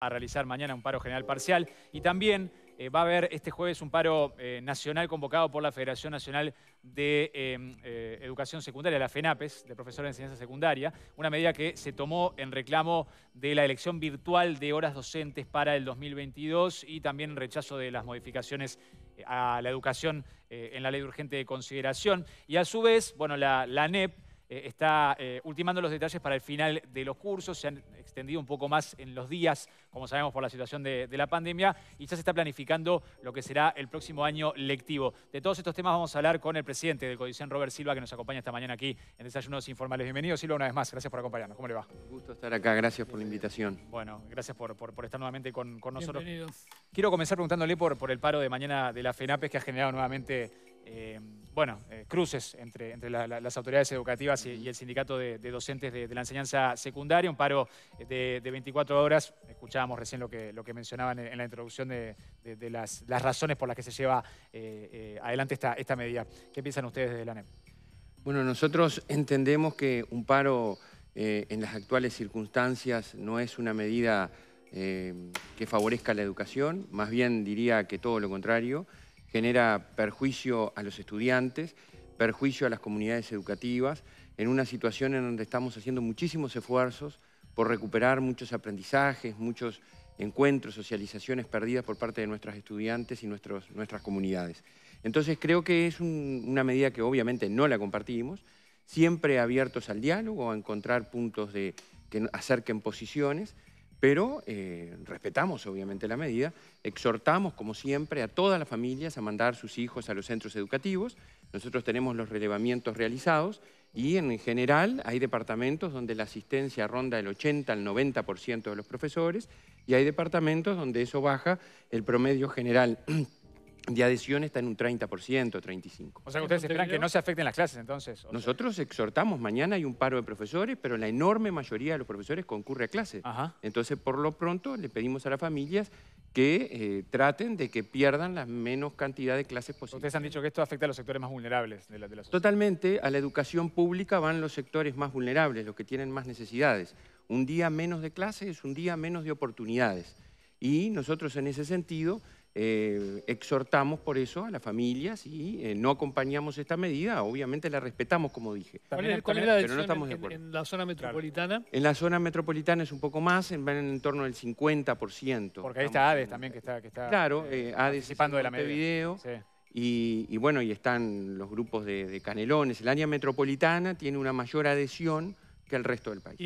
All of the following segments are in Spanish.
a realizar mañana un paro general parcial y también eh, va a haber este jueves un paro eh, nacional convocado por la Federación Nacional de em, eh, Educación Secundaria, la FENAPES, de profesores de enseñanza secundaria, una medida que se tomó en reclamo de la elección virtual de horas docentes para el 2022 y también rechazo de las modificaciones a la educación en la ley urgente de consideración. Y a su vez, bueno, la, la NEP eh, está eh, ultimando los detalles para el final de los cursos, se han extendido un poco más en los días, como sabemos por la situación de, la pandemia, y ya se está planificando lo que será el próximo año lectivo. De todos estos temas vamos a hablar con el presidente del Codicen, Robert Silva, que nos acompaña esta mañana aquí en Desayunos Informales. Bienvenido, Silva, una vez más. Gracias por acompañarnos. ¿Cómo le va? Un gusto estar acá. Gracias por la invitación. Bueno, gracias por, estar nuevamente con, nosotros. Quiero comenzar preguntándole por, el paro de mañana de la FENAPES que ha generado nuevamente... Eh, bueno, eh, cruces entre, las autoridades educativas y, el sindicato de, docentes de, la enseñanza secundaria, un paro de, 24 horas. Escuchábamos recién lo que, mencionaban en, la introducción de, las, razones por las que se lleva eh, eh, adelante esta, esta medida. ¿Qué piensan ustedes desde la ANEM? Bueno, nosotros entendemos que un paro en las actuales circunstancias no es una medida que favorezca la educación, más bien diría que todo lo contrario genera perjuicio a los estudiantes, perjuicio a las comunidades educativas, en una situación en donde estamos haciendo muchísimos esfuerzos por recuperar muchos aprendizajes, muchos encuentros, socializaciones perdidas por parte de nuestros estudiantes y nuestros, nuestras comunidades. Entonces creo que es una medida que obviamente no la compartimos, siempre abiertos al diálogo, a encontrar puntos de, que acerquen posiciones, pero eh, respetamos obviamente la medida, exhortamos como siempre a todas las familias a mandar sus hijos a los centros educativos, nosotros tenemos los relevamientos realizados y en general hay departamentos donde la asistencia ronda el 80 al 90% de los profesores y hay departamentos donde eso baja el promedio general de adhesión está en un 30%, 35%. O sea que ustedes esperan que no se afecten las clases entonces. Nosotros exhortamos, mañana hay un paro de profesores, pero la enorme mayoría de los profesores concurre a clases. Entonces, por lo pronto, le pedimos a las familias que eh, traten de que pierdan la menos cantidad de clases posible. Ustedes han dicho que esto afecta a los sectores más vulnerables de la, Totalmente, a la educación pública van los sectores más vulnerables, los que tienen más necesidades. Un día menos de clases es un día menos de oportunidades. Y nosotros en ese sentido eh, exhortamos por eso a las familias y eh, no acompañamos esta medida, obviamente la respetamos, como dije. pero En, la zona metropolitana? En la zona metropolitana es un poco más, en, en torno del 50%. Porque ahí está ADES también, que está, que claro, eh, ADES de la Y, bueno, y están los grupos de, canelones. El área metropolitana tiene una mayor adhesión que el resto del país.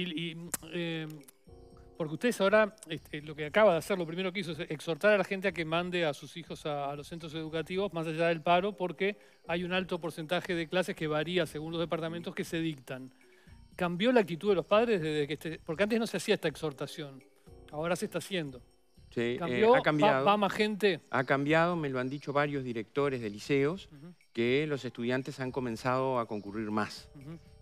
Porque ustedes ahora, este, lo que acaba de hacer, lo primero que hizo es exhortar a la gente a que mande a sus hijos a, los centros educativos más allá del paro, porque hay un alto porcentaje de clases que varía según los departamentos que se dictan. ¿Cambió la actitud de los padres desde que este, porque antes no se hacía esta exhortación, ahora se está haciendo? Sí, eh, ¿Cambió? ha cambiado. ¿Va, más gente? Ha cambiado, me lo han dicho varios directores de liceos, que los estudiantes han comenzado a concurrir más.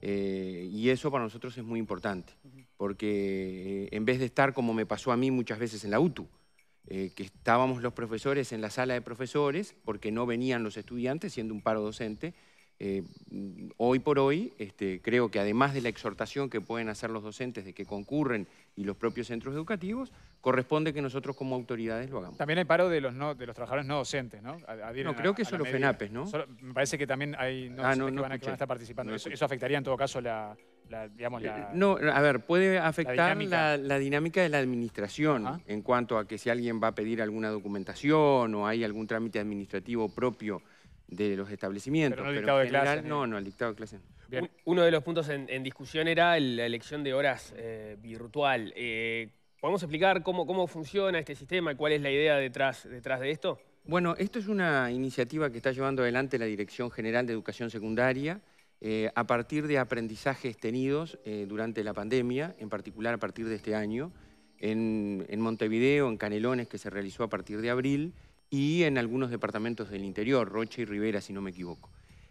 Eh, y eso para nosotros es muy importante porque en vez de estar como me pasó a mí muchas veces en la UTU, eh, que estábamos los profesores en la sala de profesores porque no venían los estudiantes siendo un paro docente, eh, hoy por hoy este, creo que además de la exhortación que pueden hacer los docentes de que concurren y los propios centros educativos, corresponde que nosotros como autoridades lo hagamos. También hay paro de los, no, de los trabajadores no docentes, ¿no? no, creo que son los FENAPES, ¿no? me parece que también hay no, ah, no, que, no van estar participando. Eso, afectaría en todo caso la... no, a ver, puede afectar la dinámica, de la administración en cuanto a que si alguien va a pedir alguna documentación o hay algún trámite administrativo propio de los establecimientos. Pero no el de No, eh. no, el dictado de clase uno de los puntos en, discusión era la elección de horas eh, virtual. Eh, ¿Podemos explicar cómo, cómo funciona este sistema y cuál es la idea detrás, detrás de esto? Bueno, esto es una iniciativa que está llevando adelante la Dirección General de Educación Secundaria eh, a partir de aprendizajes tenidos durante la pandemia, en particular a partir de este año, en, en Montevideo, en Canelones, que se realizó a partir de abril, y en algunos departamentos del interior, Rocha y Rivera, si no me equivoco.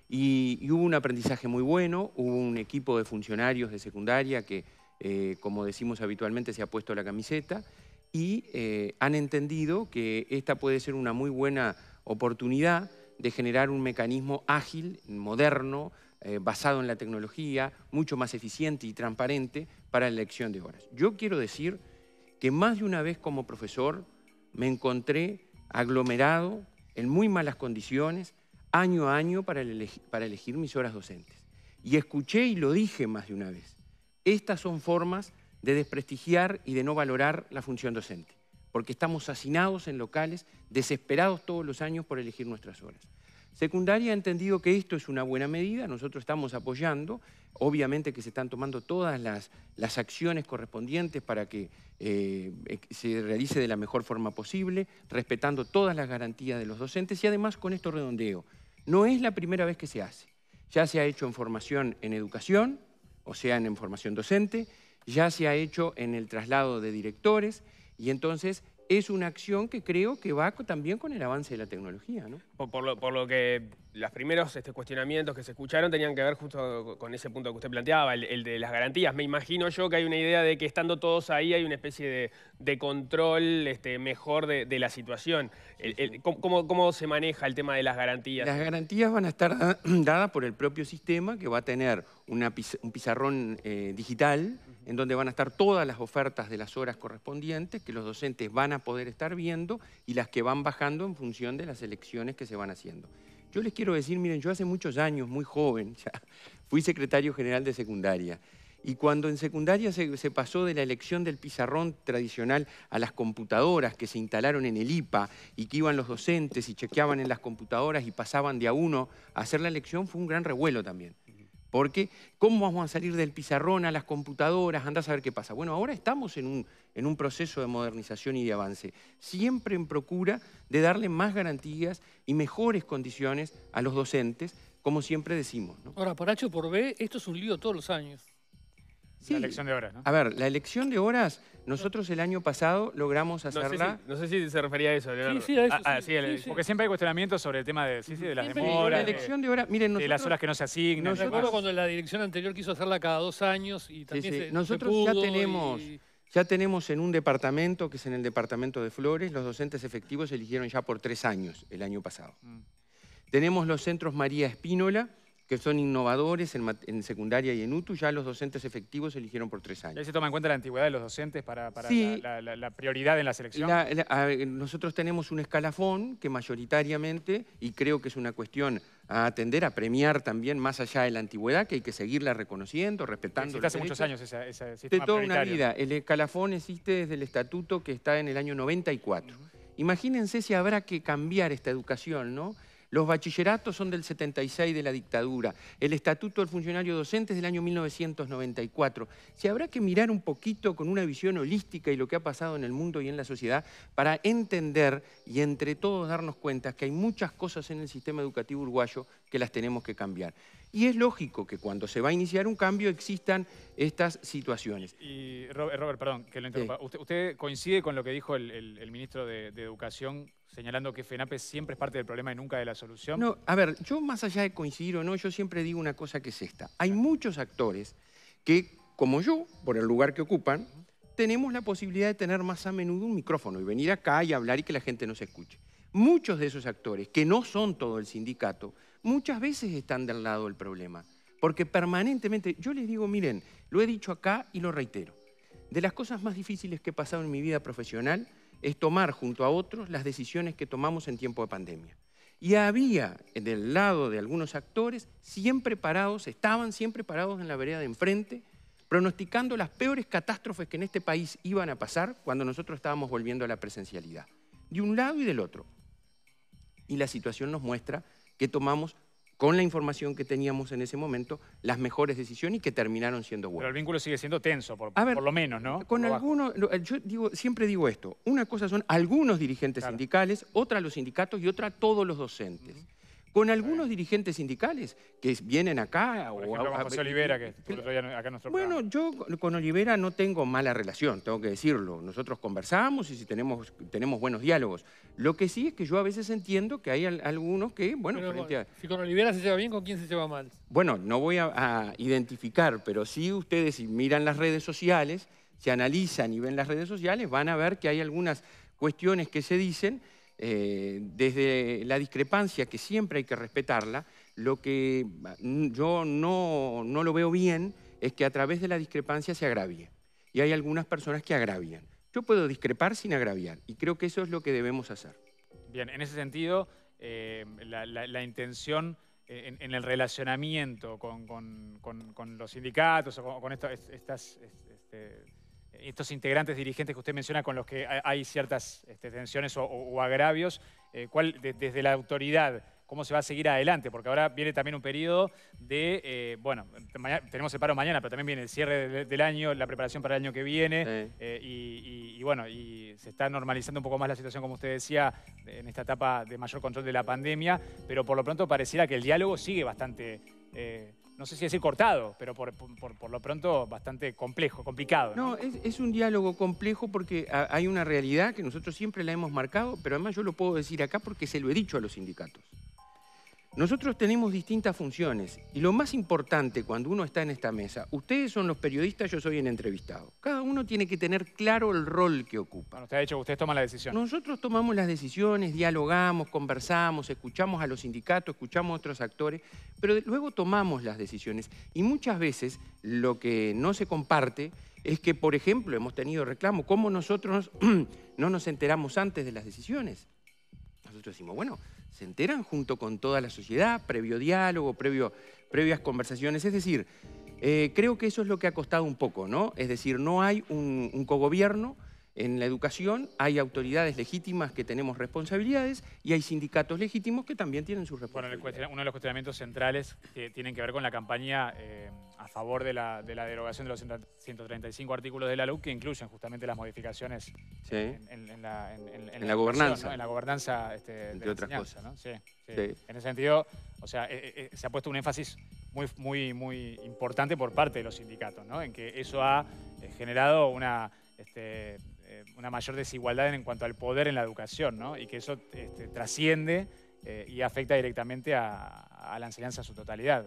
Y, hubo un aprendizaje muy bueno, hubo un equipo de funcionarios de secundaria que, eh, como decimos habitualmente, se ha puesto la camiseta y eh, han entendido que esta puede ser una muy buena oportunidad de generar un mecanismo ágil, moderno, eh, basado en la tecnología, mucho más eficiente y transparente para la elección de horas. Yo quiero decir que más de una vez como profesor me encontré aglomerado en muy malas condiciones, año a año para, elegir, para elegir mis horas docentes. Y escuché y lo dije más de una vez. Estas son formas de desprestigiar y de no valorar la función docente, porque estamos hacinados en locales, desesperados todos los años por elegir nuestras horas. Secundaria ha entendido que esto es una buena medida, nosotros estamos apoyando, obviamente que se están tomando todas las, acciones correspondientes para que eh, se realice de la mejor forma posible, respetando todas las garantías de los docentes y además con esto redondeo. No es la primera vez que se hace. Ya se ha hecho en formación en educación, o sea, en formación docente, ya se ha hecho en el traslado de directores y entonces es una acción que creo que va también con el avance de la tecnología. ¿no? Por, lo, que los primeros este, cuestionamientos que se escucharon tenían que ver justo con ese punto que usted planteaba, el, de las garantías. Me imagino yo que hay una idea de que estando todos ahí hay una especie de, control este, mejor de, la situación. ¿cómo, se maneja el tema de las garantías? Las garantías van a estar dadas por el propio sistema que va a tener un pizarrón eh, digital en donde van a estar todas las ofertas de las horas correspondientes que los docentes van a poder estar viendo y las que van bajando en función de las elecciones que se se van haciendo. Yo les quiero decir, miren, yo hace muchos años, muy joven, fui secretario general de secundaria. Y cuando en secundaria se, se, pasó de la elección del pizarrón tradicional a las computadoras que se instalaron en el IPA y que iban los docentes y chequeaban en las computadoras y pasaban de a uno a hacer la elección, fue un gran revuelo también. Porque, ¿cómo vamos a salir del pizarrón a las computadoras? Andás a ver qué pasa. Bueno, ahora estamos en un, proceso de modernización y de avance, siempre en procura de darle más garantías y mejores condiciones a los docentes, como siempre decimos. Ahora, para H por B, esto es un lío todos los años. La elección de horas, ¿no? A ver, la elección de horas, nosotros el año pasado logramos hacerla... No sé si, se refería a eso, Sí, sí, a eso. Ah, ah, porque siempre hay cuestionamientos sobre el tema de, las demoras. La elección de horas, miren, de las horas que no se asignan. recuerdo cuando la dirección anterior quiso hacerla cada dos años y también se, Nosotros ya tenemos... Ya tenemos en un departamento, que es en el departamento de Flores, los docentes efectivos se eligieron ya por tres años el año pasado. Mm. Tenemos los centros María Espínola, que son innovadores en, secundaria y en UTU, ya los docentes efectivos se eligieron por tres años. ¿Y ahí se toma en cuenta la antigüedad de los docentes para, la, prioridad en la selección? nosotros tenemos un escalafón que mayoritariamente, y creo que es una cuestión a atender, a premiar también más allá de la antigüedad, que hay que seguirla reconociendo, respetando. Existe hace muchos años esa, ese sistema De toda una vida. El escalafón existe desde el estatuto que está en el año 94. Imagínense si habrá que cambiar esta educación, ¿no? Los bachilleratos son del 76 de la dictadura. El Estatuto del Funcionario Docente es del año 1994. Se habrá que mirar un poquito con una visión holística y lo que ha pasado en el mundo y en la sociedad para entender y entre todos darnos cuenta que hay muchas cosas en el sistema educativo uruguayo que las tenemos que cambiar. Y es lógico que cuando se va a iniciar un cambio existan estas situaciones. Y Robert, perdón que lo interrumpa. Usted, coincide con lo que dijo el, ministro de Educación señalando que FENAPE siempre es parte del problema y nunca de la solución. No, a ver, yo más allá de coincidir o no, yo siempre digo una cosa que es esta. Hay muchos actores que, como yo, por el lugar que ocupan, tenemos la posibilidad de tener más a menudo un micrófono y venir acá y hablar y que la gente no se escuche. Muchos de esos actores, que no son todo el sindicato, muchas veces están del lado del problema. Porque permanentemente, yo les digo, miren, lo he dicho acá y lo reitero. De las cosas más difíciles que he pasado en mi vida profesional es tomar junto a otros las decisiones que tomamos en tiempo de pandemia. Y había del lado de algunos actores siempre parados, estaban siempre parados en la vereda de enfrente, pronosticando las peores catástrofes que en este país iban a pasar cuando nosotros estábamos volviendo a la presencialidad, de un lado y del otro. Y la situación nos muestra que tomamos con la información que teníamos en ese momento, las mejores decisiones y que terminaron siendo buenas. Pero el vínculo sigue siendo tenso, por, lo menos, ¿no? Con algunos, eh, yo digo, siempre digo esto, una cosa son algunos dirigentes sindicales, otra los sindicatos y otra todos los docentes con algunos dirigentes sindicales que vienen acá. o Olivera, Bueno, yo con Olivera no tengo mala relación, tengo que decirlo. Nosotros conversamos y si tenemos, tenemos buenos diálogos. Lo que sí es que yo a veces entiendo que hay algunos que, bueno, Si con Olivera se lleva bien, ¿con quién se lleva mal? Bueno, no voy a, identificar, pero sí ustedes si miran las redes sociales, se analizan y ven las redes sociales, van a ver que hay algunas cuestiones que se dicen eh, desde la discrepancia, que siempre hay que respetarla, lo que ah, yo no, lo veo bien es que a través de la discrepancia se agravie. Y hay algunas personas que agravian. Yo puedo discrepar sin agraviar y creo que eso es lo que debemos hacer. Bien, en ese sentido, eh, la, intención eh, en, el relacionamiento con, los sindicatos o con, estas... Este, estos integrantes dirigentes que usted menciona con los que hay ciertas este, tensiones o, agravios, eh, ¿cuál, desde la autoridad, cómo se va a seguir adelante? Porque ahora viene también un periodo de, eh, bueno, tenemos el paro mañana, pero también viene el cierre del, año, la preparación para el año que viene, eh, y, bueno, y se está normalizando un poco más la situación, como usted decía, en esta etapa de mayor control de la pandemia, pero por lo pronto pareciera que el diálogo sigue bastante no sé si decir cortado, pero por, lo pronto bastante complejo, complicado. No, es, un diálogo complejo porque hay una realidad que nosotros siempre la hemos marcado, pero además yo lo puedo decir acá porque se lo he dicho a los sindicatos. Nosotros tenemos distintas funciones y lo más importante cuando uno está en esta mesa, ustedes son los periodistas, yo soy el entrevistado. Cada uno tiene que tener claro el rol que ocupa. usted ha dicho que ustedes toman la decisión. Nosotros tomamos las decisiones, dialogamos, conversamos, escuchamos a los sindicatos, escuchamos a otros actores, pero luego tomamos las decisiones y muchas veces lo que no se comparte es que, por ejemplo, hemos tenido reclamo, ¿cómo nosotros no nos enteramos antes de las decisiones? Nosotros decimos, bueno, se enteran junto con toda la sociedad, previo diálogo, previo, previas conversaciones. Es decir, eh, creo que eso es lo que ha costado un poco, ¿no? Es decir, no hay un, un cogobierno en la educación hay autoridades legítimas que tenemos responsabilidades y hay sindicatos legítimos que también tienen sus responsabilidades. uno de los cuestionamientos centrales que tienen que ver con la campaña eh, a favor de la, derogación de los 135 artículos de la LUC que incluyen justamente las modificaciones en, la, gobernanza. En la gobernanza de la otras En ese sentido, o sea, eh, eh, se ha puesto un énfasis muy, muy, muy importante por parte de los sindicatos, ¿no? en que eso ha generado una... Este, una mayor desigualdad en cuanto al poder en la educación, ¿no? Y que eso este, trasciende eh, y afecta directamente a, la enseñanza en su totalidad.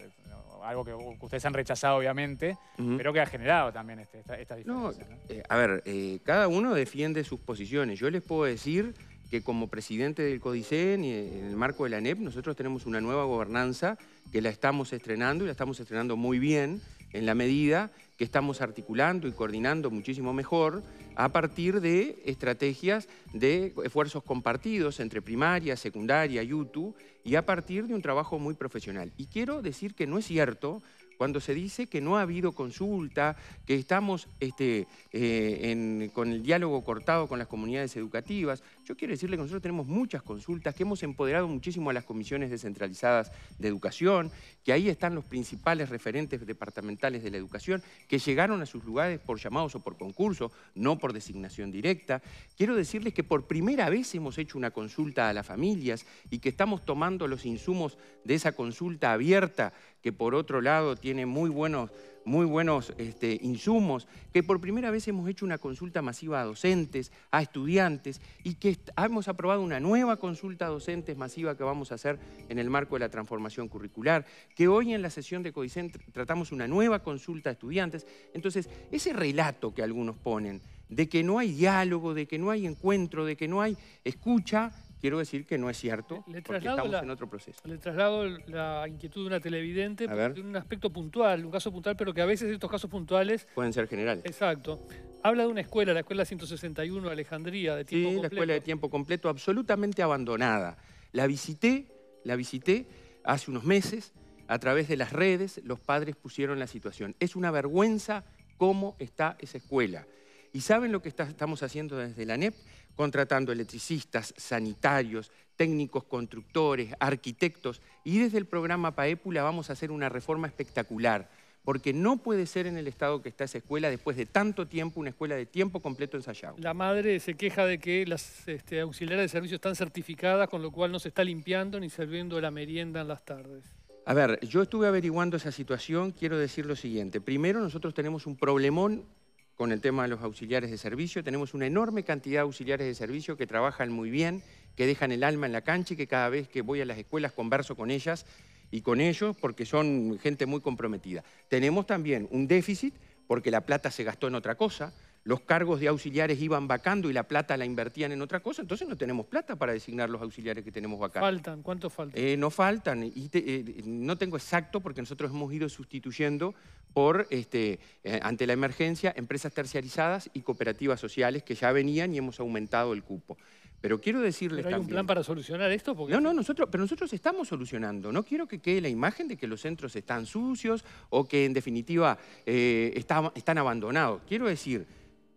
Algo que ustedes han rechazado, obviamente, pero que ha generado también este, esta, estas diferencias. Eh, a ver, eh, cada uno defiende sus posiciones. Yo les puedo decir que como presidente del CODICEN y en el marco de la ANEP, nosotros tenemos una nueva gobernanza que la estamos estrenando y la estamos estrenando muy bien en la medida que estamos articulando y coordinando muchísimo mejor a partir de estrategias de esfuerzos compartidos entre primaria, secundaria YouTube y a partir de un trabajo muy profesional. Y quiero decir que no es cierto cuando se dice que no ha habido consulta, que estamos este, eh, con el diálogo cortado con las comunidades educativas. Yo quiero decirle que nosotros tenemos muchas consultas, que hemos empoderado muchísimo a las comisiones descentralizadas de educación, que ahí están los principales referentes departamentales de la educación, que llegaron a sus lugares por llamados o por concurso, no por designación directa. Quiero decirles que por primera vez hemos hecho una consulta a las familias y que estamos tomando los insumos de esa consulta abierta, que por otro lado tiene muy buenos muy buenos este, insumos, que por primera vez hemos hecho una consulta masiva a docentes, a estudiantes, y que hemos aprobado una nueva consulta a docentes masiva que vamos a hacer en el marco de la transformación curricular, que hoy en la sesión de CODICEN tratamos una nueva consulta a estudiantes. Entonces, ese relato que algunos ponen de que no hay diálogo, de que no hay encuentro, de que no hay escucha, quiero decir que no es cierto, porque estamos en otro proceso. Le traslado la inquietud de una televidente de un aspecto puntual, un caso puntual, pero que a veces estos casos puntuales... Pueden ser generales. Exacto. Habla de una escuela, la Escuela 161 Alejandría, de tiempo completo. Sí, la escuela de tiempo completo, absolutamente abandonada. La visité, la visité hace unos meses, a través de las redes los padres pusieron la situación. Es una vergüenza cómo está esa escuela. ¿Y saben lo que estamos haciendo desde la NEP? contratando electricistas, sanitarios, técnicos constructores, arquitectos, y desde el programa Paépula vamos a hacer una reforma espectacular, porque no puede ser en el estado que está esa escuela después de tanto tiempo, una escuela de tiempo completo ensayado. La madre se queja de que las este, auxiliares de servicio están certificadas, con lo cual no se está limpiando ni sirviendo la merienda en las tardes. A ver, yo estuve averiguando esa situación, quiero decir lo siguiente. Primero, nosotros tenemos un problemón con el tema de los auxiliares de servicio. Tenemos una enorme cantidad de auxiliares de servicio que trabajan muy bien, que dejan el alma en la cancha y que cada vez que voy a las escuelas converso con ellas y con ellos porque son gente muy comprometida. Tenemos también un déficit porque la plata se gastó en otra cosa, los cargos de auxiliares iban vacando y la plata la invertían en otra cosa, entonces no tenemos plata para designar los auxiliares que tenemos vacando. ¿Faltan? ¿Cuántos faltan? Eh, no faltan, eh, no tengo exacto porque nosotros hemos ido sustituyendo por, este, eh, ante la emergencia, empresas terciarizadas y cooperativas sociales que ya venían y hemos aumentado el cupo. Pero quiero decirles ¿Pero hay un plan para solucionar esto? No, no, nosotros, pero nosotros estamos solucionando. No quiero que quede la imagen de que los centros están sucios o que en definitiva están abandonados. Quiero decir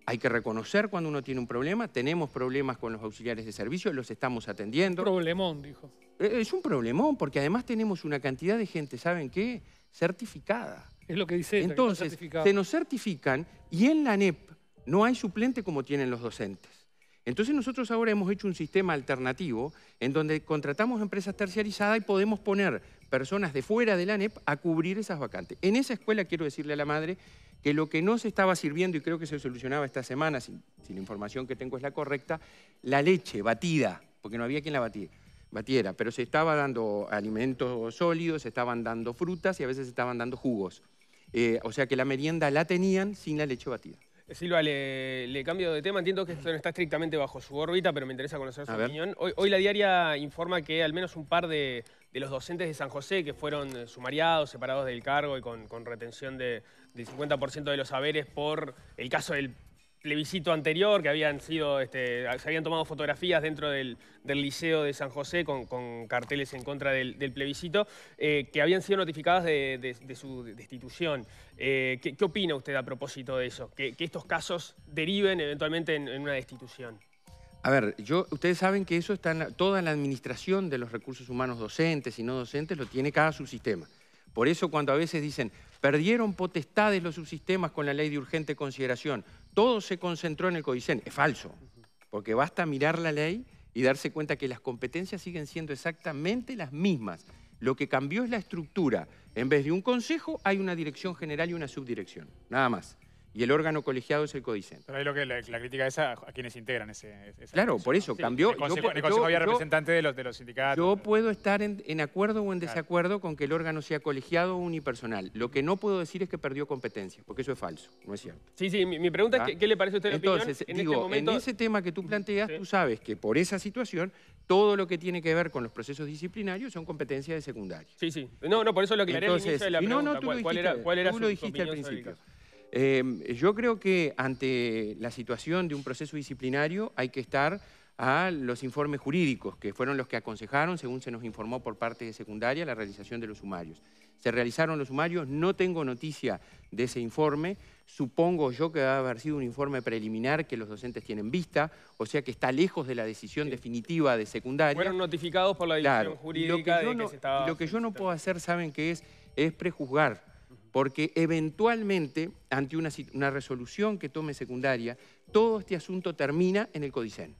hay que reconocer cuando uno tiene un problema. Tenemos problemas con los auxiliares de servicio, los estamos atendiendo. Un problemón, dijo. Eh, es un problemón, porque además tenemos una cantidad de gente, ¿saben qué? Certificada. Es lo que dice. Entonces, se nos certifican y en la NEP no hay suplente como tienen los docentes. Entonces nosotros ahora hemos hecho un sistema alternativo en donde contratamos empresas terciarizadas y podemos poner personas de fuera de la ANEP a cubrir esas vacantes. En esa escuela quiero decirle a la madre que lo que no se estaba sirviendo, y creo que se solucionaba esta semana, si, la información que tengo es la correcta, la leche batida, porque no había quien la batiera, pero se estaba dando alimentos sólidos, se estaban dando frutas y a veces se estaban dando jugos. Eh, o sea que la merienda la tenían sin la leche batida. Eh, Silva, le, cambio de tema. Entiendo que esto no está estrictamente bajo su órbita, pero me interesa conocer su opinión. hoy, la diaria informa que al menos un par de de los docentes de San José que fueron eh, sumariados, separados del cargo y con, retención de, del 50% de los saberes por el caso del plebiscito anterior, que habían sido, este, se habían tomado fotografías dentro del, Liceo de San José con, carteles en contra del, plebiscito, eh, que habían sido notificadas de, su destitución. Eh, ¿qué, opina usted a propósito de eso? Que, estos casos deriven eventualmente en una destitución. A ver, yo, ustedes saben que eso está en toda la administración de los recursos humanos docentes y no docentes lo tiene cada subsistema. Por eso cuando a veces dicen, perdieron potestades los subsistemas con la ley de urgente consideración, todo se concentró en el CODICEN, es falso, porque basta mirar la ley y darse cuenta que las competencias siguen siendo exactamente las mismas. Lo que cambió es la estructura. En vez de un consejo, hay una dirección general y una subdirección. Nada más. Y el órgano colegiado es el codicente. Pero ahí lo que la, crítica es a, quienes integran ese... claro, por eso, cambió... El el consejo había representante de, los, sindicatos. Yo puedo estar en, acuerdo o en desacuerdo con que el órgano sea colegiado o unipersonal. Lo que no puedo decir es que perdió competencia, porque eso es falso, no es cierto. Sí, sí, mi, pregunta es ¿Ah? qué le parece a usted la Entonces, opinión? Este digo, en, este momento... en ese tema que tú planteas, tú sabes que por esa situación todo lo que tiene que ver con los procesos disciplinarios son competencias de secundaria. Sí, sí. No, no, por eso lo que Entonces, es de la pregunta. No, no, tú era, cuál era tú lo dijiste al principio. Em, yo creo que ante la situación de un proceso disciplinario hay que estar a los informes jurídicos, que fueron los que aconsejaron, según se nos informó por parte de secundaria, la realización de los sumarios. Se realizaron los sumarios, no tengo noticia de ese informe, supongo yo que va a haber sido un informe preliminar que los docentes tienen vista, o sea que está lejos de la decisión definitiva de secundaria. Fueron notificados por la dirección jurídica lo que yo de no, que se estaba Lo que yo no puedo hacer, ¿saben que es? Es prejuzgar porque eventualmente, ante una, una, resolución que tome secundaria, todo este asunto termina en el Codicen,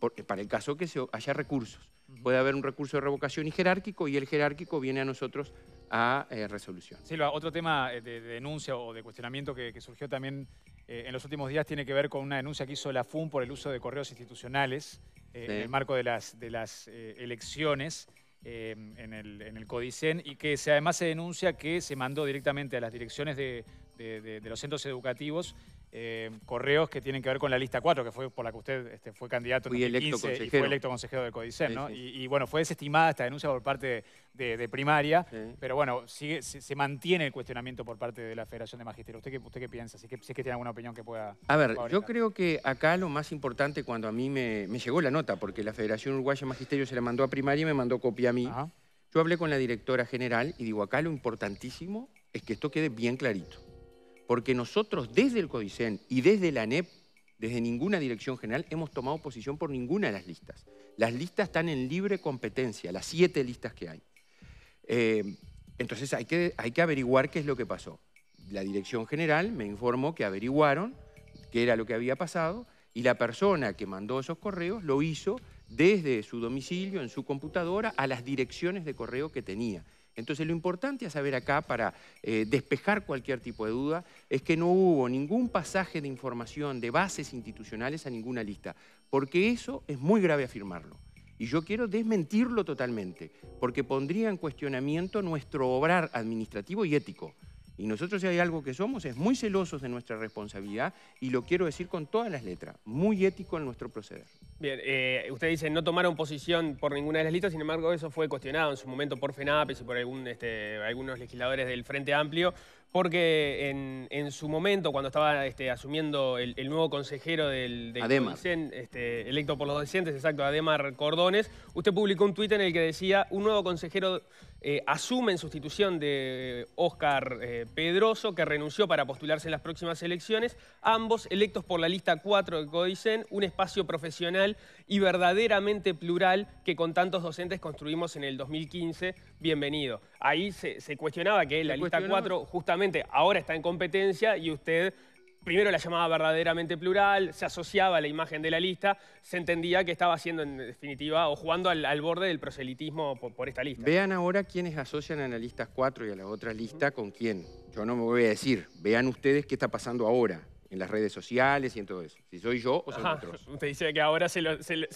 porque eh, para el caso que se haya recursos. Puede haber un recurso de revocación y jerárquico y el jerárquico viene a nosotros a eh, resolución. Silva, otro tema eh, de, denuncia o de cuestionamiento que, surgió también en los últimos días tiene que ver con una denuncia que hizo la FUN por el uso de correos institucionales en el marco de las elecciones. Em, en, el, en el Codicen y que además se denuncia que se mandó directamente a las direcciones de los centros educativos eh, correos que tienen que ver con la lista 4, que fue por la que usted este, fue candidato y fue electo consejero del CODICEN, ¿no? Y, bueno, fue desestimada esta denuncia por parte de, primaria, pero bueno, sigue, se, mantiene el cuestionamiento por parte de la Federación de Magisterio. ¿Usted qué, piensa? Si es, que, tiene alguna opinión que pueda... A ver, yo creo que acá lo más importante cuando a mí me, llegó la nota, porque la Federación Uruguaya de Magisterio se la mandó a primaria y me mandó copia a mí, yo hablé con la directora general y digo, acá lo importantísimo es que esto quede bien clarito porque nosotros desde el CODICEN y desde la ANEP, desde ninguna dirección general, hemos tomado posición por ninguna de las listas. Las listas están en libre competencia, las siete listas que hay. Eh, entonces hay que, hay que averiguar qué es lo que pasó. La dirección general me informó que averiguaron qué era lo que había pasado y la persona que mandó esos correos lo hizo desde su domicilio, en su computadora, a las direcciones de correo que tenía. Entonces lo importante a saber acá para eh, despejar cualquier tipo de duda es que no hubo ningún pasaje de información de bases institucionales a ninguna lista, porque eso es muy grave afirmarlo. Y yo quiero desmentirlo totalmente, porque pondría en cuestionamiento nuestro obrar administrativo y ético. Y nosotros si hay algo que somos es muy celosos de nuestra responsabilidad y lo quiero decir con todas las letras, muy ético en nuestro proceder. Bien, eh, usted dice no tomaron posición por ninguna de las listas, sin embargo eso fue cuestionado en su momento por FENAPES y por algún, este, algunos legisladores del Frente Amplio, porque en, su momento, cuando estaba este, asumiendo el, nuevo consejero del, del este, electo por los docentes, exacto, Ademar Cordones, usted publicó un tuit en el que decía un nuevo consejero eh, asumen asume sustitución de eh, Óscar eh, Pedroso, que renunció para postularse en las próximas elecciones, ambos electos por la lista 4 de Codicen, un espacio profesional y verdaderamente plural que con tantos docentes construimos en el 2015. Bienvenido. Ahí se, se cuestionaba que la lista 4 justamente ahora está en competencia y usted primero la llamaba verdaderamente plural, se asociaba a la imagen de la lista, se entendía que estaba haciendo en definitiva o jugando al, borde del proselitismo por, por, esta lista. Vean ahora quiénes asocian a la lista 4 y a la otra lista con quién. Yo no me voy a decir, vean ustedes qué está pasando ahora en las redes sociales y en todo eso. Si soy yo o soy Ajá. Usted dice que ahora se,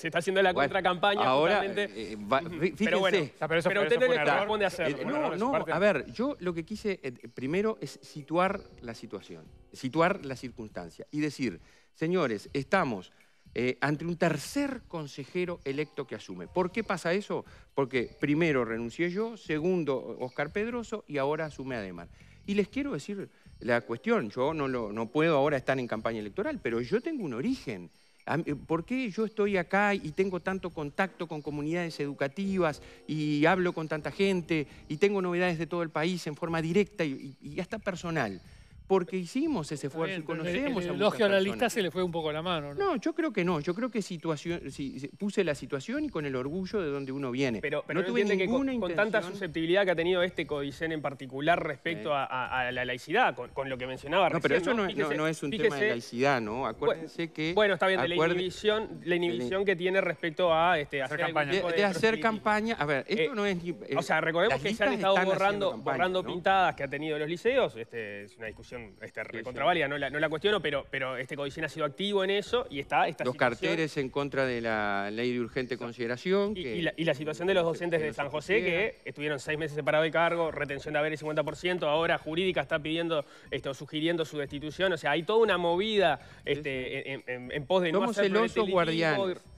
está haciendo la contracampaña. Ahora, eh, eh, Pero, bueno, ah, pero, eso, usted eh, no le corresponde hacerlo. no, no, a ver, yo lo que quise primero es situar la situación, situar la circunstancia y decir, señores, estamos ante un tercer consejero electo que asume. ¿Por qué pasa eso? Porque primero renuncié yo, segundo Oscar Pedroso y ahora asume Ademar. Y les quiero decir la cuestión. Yo no, puedo ahora estar en campaña electoral, pero yo tengo un origen. Eh, ¿Por qué yo estoy acá y tengo tanto contacto con comunidades educativas y hablo con tanta gente y tengo novedades de todo el país en forma directa y, y hasta personal? porque hicimos ese esfuerzo y conocemos el, a muchas se le fue un poco la mano, ¿no? No, yo creo que no. Yo creo que situación, puse la situación y con el orgullo de donde uno viene. Pero, pero no, que con, intención... con, tanta susceptibilidad que ha tenido este codicen en particular respecto a, la laicidad, con, lo que mencionaba No, pero eso ¿no? es un tema de laicidad, ¿no? Acuérdense que... Bueno, está bien, la inhibición, la inhibición que tiene respecto a este, hacer, campaña. De, hacer campaña... A ver, esto eh, no es... o sea, recordemos que se han estado borrando, borrando pintadas que ha tenido los liceos. Este, es una discusión este, contra no, la, cuestiono, pero, pero este Codicen ha sido activo en eso y está Los carteles carteres en contra de la ley de urgente consideración. Y, la, situación de los docentes de San José que estuvieron seis meses separados de cargo, retención de haberes 50%, ahora jurídica está pidiendo este, sugiriendo su destitución. O sea, hay toda una movida este, en, pos de no hacer...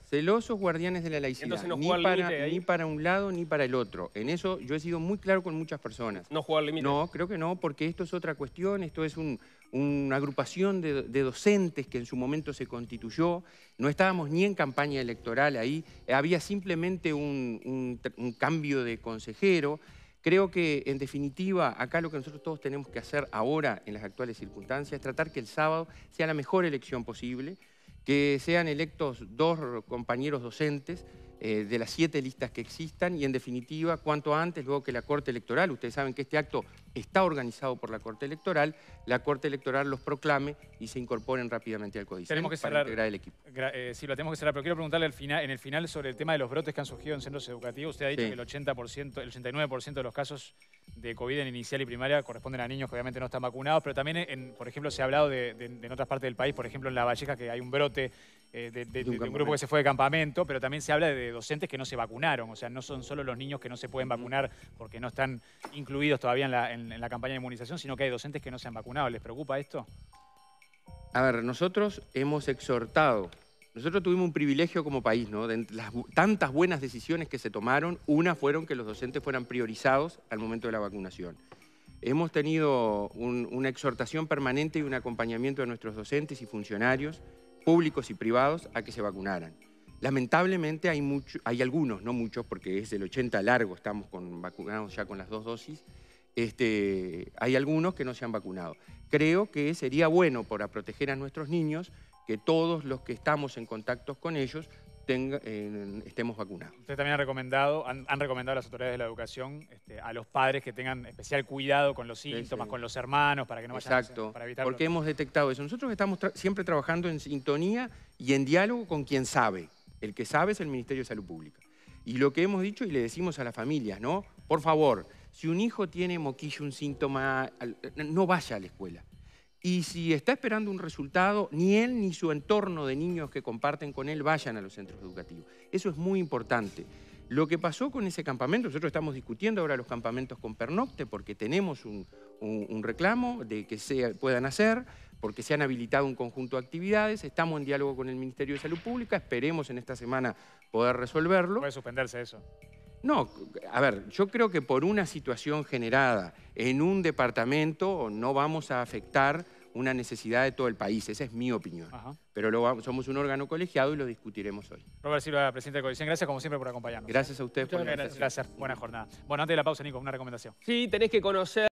Celosos guardianes de la laicidad. ni, para, ahí. para un lado ni para el otro. En eso yo he sido muy claro con muchas personas. ¿No jugar al límite? No, creo que no, porque esto es otra cuestión. Esto es una agrupación de, docentes que en su momento se constituyó. No estábamos ni en campaña electoral ahí. Había simplemente un cambio de consejero. Creo que, en definitiva, acá lo que nosotros todos tenemos que hacer ahora, en las actuales circunstancias, es tratar que el sábado sea la mejor elección posible, que sean electos dos compañeros docentes eh, de las siete listas que existan y en definitiva, cuanto antes, luego que la Corte Electoral, ustedes saben que este acto está organizado por la Corte Electoral, la Corte Electoral los proclame y se incorporen rápidamente al código Tenemos que cerrar, sí, lo eh, tenemos que cerrar, pero quiero preguntarle en el final sobre el tema de los brotes que han surgido en centros educativos. Usted ha dicho que el 80%, el 89% de los casos de COVID en inicial y primaria corresponden a niños que obviamente no están vacunados, pero también, en, por ejemplo, se ha hablado en otras partes del país, por ejemplo, en La Valleja, que hay un brote eh, de, un grupo que se fue de campamento, pero también se habla de docentes que no se vacunaron, o sea, no son solo los niños que no se pueden vacunar porque no están incluidos todavía en la, campaña de inmunización, sino que hay docentes que no se han vacunado. ¿Les preocupa esto? A ver, nosotros hemos exhortado nosotros tuvimos un privilegio como país, ¿no? De las tantas buenas decisiones que se tomaron, una fueron que los docentes fueran priorizados al momento de la vacunación. Hemos tenido una exhortación permanente y un acompañamiento de nuestros docentes y funcionarios públicos y privados a que se vacunaran. Lamentablemente hay, mucho, hay algunos, no muchos, porque es el 80 largo, estamos con, vacunados ya con las dos dosis, este, hay algunos que no se han vacunado. Creo que sería bueno para proteger a nuestros niños que todos los que estamos en contacto con ellos estemos vacunados. Usted también ha recomendado, han, recomendado a las autoridades de la educación este, a los padres que tengan especial cuidado con los síntomas, con los hermanos, para que no vayan Exacto, para evitar porque hemos detectado eso. Nosotros estamos siempre trabajando en sintonía y en diálogo con quien sabe. El que sabe es el Ministerio de Salud Pública. Y lo que hemos dicho y le decimos a las familias, ¿no? Por favor, si un hijo tiene moquillo, un síntoma, no vaya a la escuela. Y si está esperando un resultado, ni él ni su entorno de niños que comparten con él vayan a los centros educativos. Eso es muy importante. Lo que pasó con ese campamento, nosotros estamos discutiendo ahora los campamentos con pernocte porque tenemos un, reclamo de que se puedan hacer, porque se han habilitado un conjunto de actividades, estamos en diálogo con el Ministerio de Salud Pública, esperemos en esta semana poder resolverlo. ¿Puede suspenderse eso? No, a ver, yo creo que por una situación generada en un departamento no vamos a afectar una necesidad de todo el país. Esa es mi opinión. Pero lo, somos un órgano colegiado y lo discutiremos hoy. Robert Silva, presidente de Coalición, gracias como siempre por acompañarnos. Gracias a ustedes por la Gracias, buena jornada. Bueno, antes de la pausa, Nico, una recomendación. Sí, tenés que conocer...